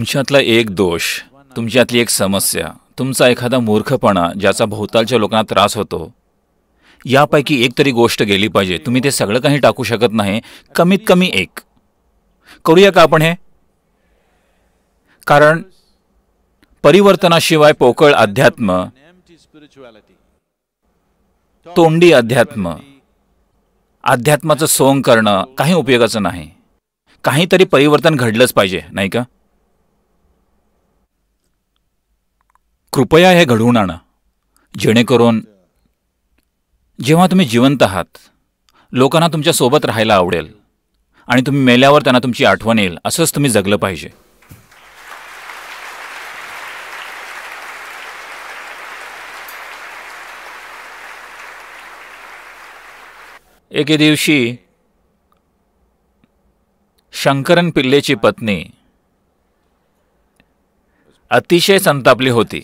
तुमच्यातला एक दोष तुमच्यातली एक समस्या तुमचा एखादा मूर्खपणा ज्याचा भोवतालच्या लोकांना त्रास होतो यापैकी एक तरी गोष्ट गेली पाहिजे तुम्ही ते सगळं काही टाकू शकत नाही कमीत कमी एक करूया का आपण हे कारण परिवर्तनाशिवाय पोकळ अध्यात्म तोंडी अध्यात्म अध्यात्माचं सोंग करणं काही उपयोगाचं नाही काहीतरी परिवर्तन घडलंच पाहिजे नाही का कृपया हे घडवून आणा जेणेकरून जेव्हा तुम्ही जिवंत आहात लोकांना तुमच्यासोबत राहायला आवडेल आणि तुम्ही मेल्यावर त्यांना तुमची आठवण येईल असंच तुम्ही जगलं पाहिजे एके दिवशी शंकरन पिल्लेची पत्नी अतिशय संतापली होती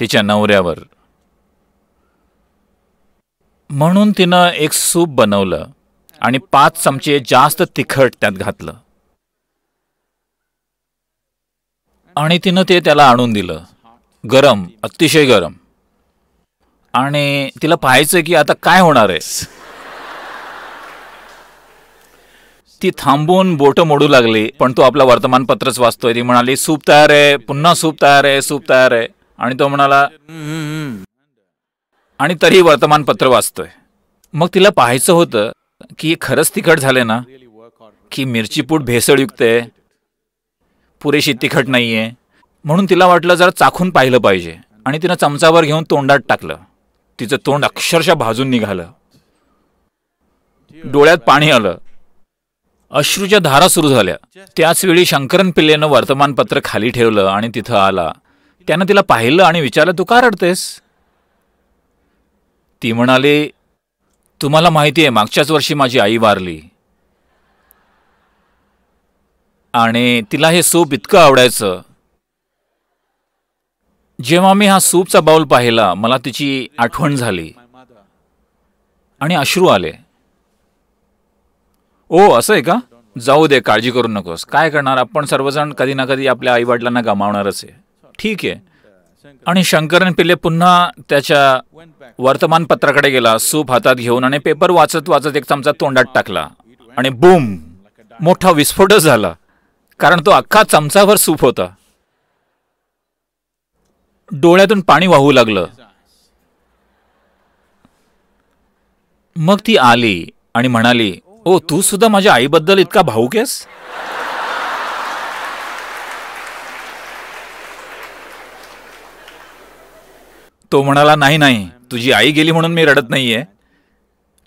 तिच्या नवऱ्यावर म्हणून तिनं एक सूप बनवलं आणि पाच चमचे जास्त तिखट त्यात घातलं आणि तिनं ते त्याला आणून दिलं गरम अतिशय गरम आणि तिला पाहायचं की आता काय होणार आहे ती थांबून बोटं मोडू लागली पण तो आपला वर्तमानपत्रच वाचतोय ती म्हणाली सूप तयार आहे पुन्हा सूप तयार आहे सूप तयार आहे आणि तो म्हणाला आणि तरी वर्तमानपत्र वाचतोय मग तिला पाहायचं होतं की खरंच तिखट झाले ना की मिरचीपूड भेसळयुक्त आहे पुरेशी तिखट नाही आहे म्हणून तिला वाटलं जरा चाखून पाहिलं पाहिजे आणि तिनं चमचावर घेऊन तोंडात टाकलं तिचं तोंड अक्षरशः भाजून निघालं डोळ्यात पाणी आलं अश्रूच्या धारा सुरू झाल्या त्याच वेळी शंकरन पिल्लेनं वर्तमानपत्र खाली ठेवलं आणि तिथं आला त्यानं तिला पाहिलं आणि विचारलं तू का रडतेस ती म्हणाली तुम्हाला माहिती आहे मागच्याच वर्षी माझी आई वारली आणि तिला हे सूप इतकं आवडायचं जेव्हा मी हा सूपचा बाउल पाहिला मला तिची आठवण झाली आणि अश्रू आले ओ असं आहे का जाऊ दे काळजी करू नकोस काय करणार आपण सर्वजण कधी ना कधी आपल्या आईवडिलांना गमावणारच आहे ठीक आहे आणि शंकरन पिल्ले पुन्हा त्याच्या वर्तमानपत्राकडे गेला सूप हातात घेऊन आणि पेपर वाचत वाचत एक चमचा तोंडात टाकला आणि बूम मोठा विस्फोट झाला कारण तो अख्खा चमचाभर सूप होता डोळ्यातून पाणी वाहू लागलं मग ती आली आणि म्हणाली ओ तू सुद्धा माझ्या आईबद्दल इतका भाऊक आहेस तो म्हणाला नाही नाही तुझी आई गेली म्हणून मी रडत नाहीये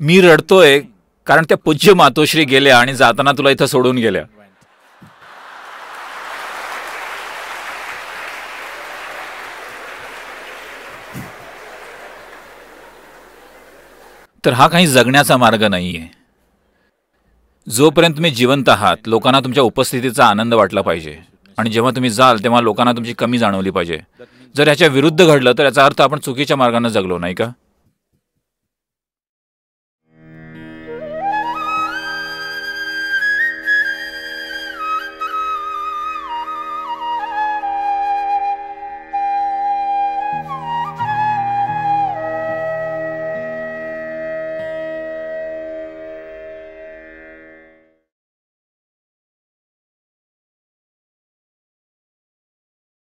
मी रडतोय कारण त्या पूज्य मातोश्री गेल्या आणि जाताना तुला इथं सोडून गेल्या तर हा काही जगण्याचा मार्ग नाहीये जोपर्यंत तुम्ही जिवंत आहात लोकांना तुमच्या उपस्थितीचा आनंद वाटला पाहिजे आणि जेव्हा तुम्ही जाल तेव्हा लोकांना तुमची कमी जाणवली पाहिजे जर ह्याच्या विरुद्ध घडलं तर याचा अर्थ आपण चुकीच्या मार्गाने जगलो नाही का